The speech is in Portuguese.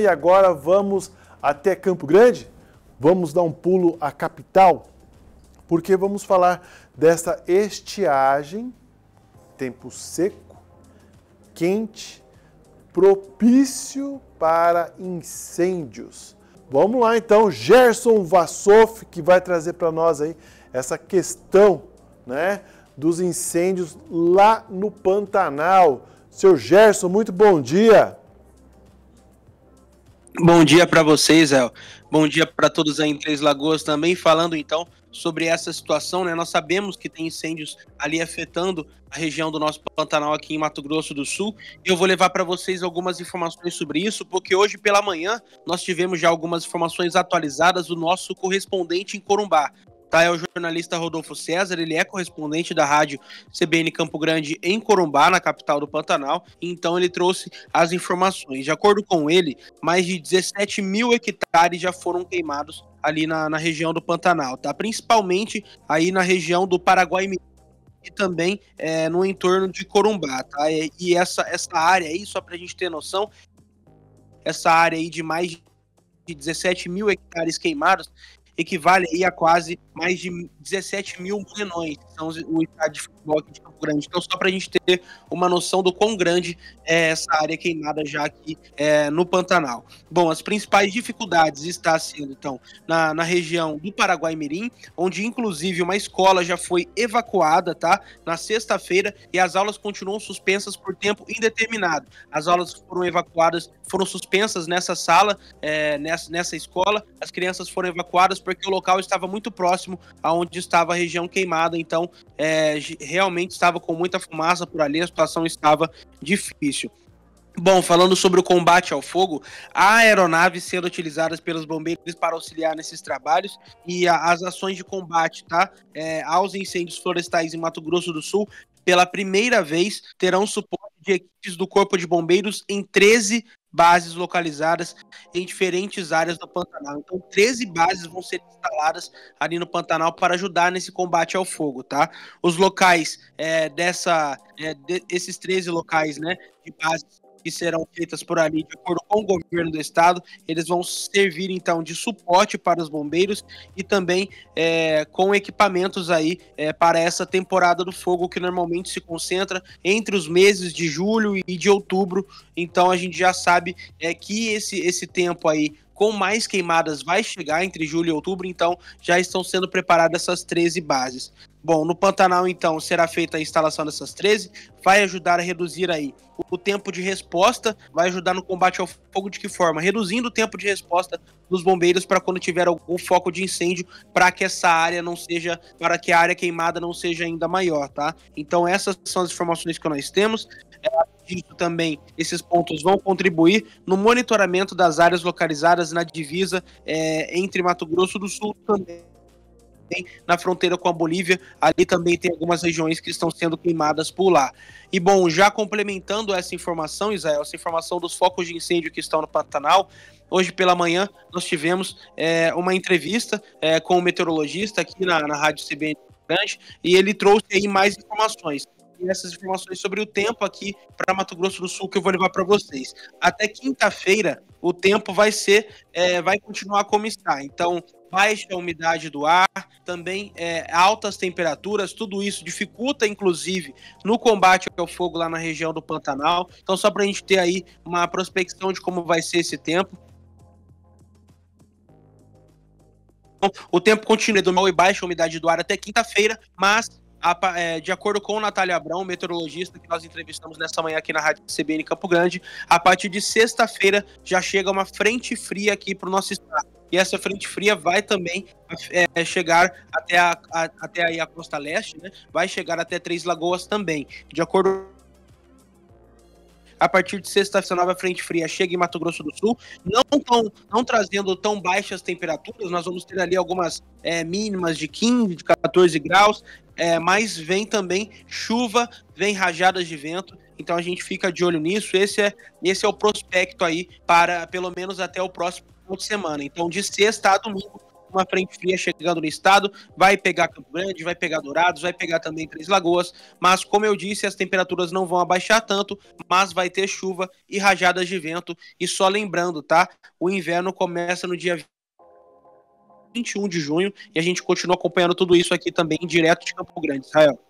e agora vamos até Campo Grande. Vamos dar um pulo à capital, porque vamos falar dessa estiagem, tempo seco, quente, propício para incêndios. Vamos lá então, Gerson Vassoff, que vai trazer para nós aí essa questão, né, dos incêndios lá no Pantanal. Seu Gerson, muito bom dia. Bom dia para vocês, El. Bom dia para todos aí em Três Lagoas também. Falando então sobre essa situação, né? Nós sabemos que tem incêndios ali afetando a região do nosso Pantanal aqui em Mato Grosso do Sul. Eu vou levar para vocês algumas informações sobre isso, porque hoje pela manhã nós tivemos já algumas informações atualizadas do nosso correspondente em Corumbá, tá? É o jornalista Rodolfo César, ele é correspondente da rádio CBN Campo Grande em Corumbá, na capital do Pantanal, então ele trouxe as informações. De acordo com ele, mais de 17 mil hectares já foram queimados ali na, na região do Pantanal, tá? Principalmente aí na região do Paraguai e também é, no entorno de Corumbá, tá? E, e essa, essa área aí, só para a gente ter noção, essa área aí de mais de 17 mil hectares queimados equivale aí a quase mais de 17 mil molenões, que são os estádios de futebol aqui de Campo Grande. Então, só para a gente ter uma noção do quão grande é essa área queimada já aqui é, no Pantanal. Bom, as principais dificuldades está sendo, então, na, na região do Paraguai Mirim, onde inclusive uma escola já foi evacuada, tá? Na sexta-feira, e as aulas continuam suspensas por tempo indeterminado. As aulas foram evacuadas, foram suspensas nessa sala, é, nessa, nessa escola. As crianças foram evacuadas porque o local estava muito próximo aonde estava a região queimada, então é, realmente estava com muita fumaça por ali, a situação estava difícil. Bom, falando sobre o combate ao fogo, há aeronaves sendo utilizadas pelos bombeiros para auxiliar nesses trabalhos e as ações de combate tá, é, aos incêndios florestais em Mato Grosso do Sul, pela primeira vez, terão suporte de equipes do Corpo de Bombeiros em 13 bases localizadas em diferentes áreas do Pantanal. Então, 13 bases vão ser instaladas ali no Pantanal para ajudar nesse combate ao fogo, tá? Os locais é, dessa, é, de, esses 13 locais, né, de bases que serão feitas por ali de acordo com o governo do estado. Eles vão servir então de suporte para os bombeiros e também é, com equipamentos aí é, para essa temporada do fogo que normalmente se concentra entre os meses de julho e de outubro. Então a gente já sabe é, que esse, esse tempo aí com mais queimadas vai chegar entre julho e outubro, então já estão sendo preparadas essas 13 bases. Bom, no Pantanal, então, será feita a instalação dessas 13, vai ajudar a reduzir aí o tempo de resposta, vai ajudar no combate ao fogo de que forma? Reduzindo o tempo de resposta dos bombeiros para quando tiver algum foco de incêndio, para que essa área não seja, para que a área queimada não seja ainda maior, tá? Então essas são as informações que nós temos. É, também, esses pontos vão contribuir no monitoramento das áreas localizadas na divisa é, entre Mato Grosso do Sul também tem na fronteira com a Bolívia. Ali também tem algumas regiões que estão sendo queimadas por lá. E bom, já complementando essa informação, Israel, essa informação dos focos de incêndio que estão no Pantanal, Hoje pela manhã nós tivemos é, uma entrevista é, com o um meteorologista aqui na, na Rádio CBN Grande e ele trouxe aí mais informações. E essas informações sobre o tempo aqui para Mato Grosso do Sul que eu vou levar para vocês. Até quinta-feira o tempo vai ser, é, vai continuar como está. Então baixa umidade do ar, também é, altas temperaturas, tudo isso dificulta, inclusive, no combate ao fogo lá na região do Pantanal. Então, só para a gente ter aí uma prospecção de como vai ser esse tempo. O tempo continua do mal e baixa umidade do ar até quinta-feira, mas é, de acordo com Natália Abrão, meteorologista que nós entrevistamos nessa manhã aqui na Rádio CBN Campo Grande, a partir de sexta-feira já chega uma frente fria aqui para o nosso estado e essa frente fria vai também é, chegar até, a, a, até aí a costa leste, né? Vai chegar até Três Lagoas também. De acordo a partir de sexta, essa nova frente fria chega em Mato Grosso do Sul, não, tão, não trazendo tão baixas temperaturas, nós vamos ter ali algumas é, mínimas de 15, de 14 graus, é, mas vem também chuva, vem rajadas de vento, então a gente fica de olho nisso, esse é, esse é o prospecto aí para pelo menos até o próximo final de semana. Então, de sexta a domingo, uma frente fria chegando no estado, vai pegar Campo Grande, vai pegar Dourados, vai pegar também Três Lagoas, mas como eu disse, as temperaturas não vão abaixar tanto, mas vai ter chuva e rajadas de vento, e só lembrando, tá? O inverno começa no dia 21 de junho, e a gente continua acompanhando tudo isso aqui também, direto de Campo Grande, Israel. Tá,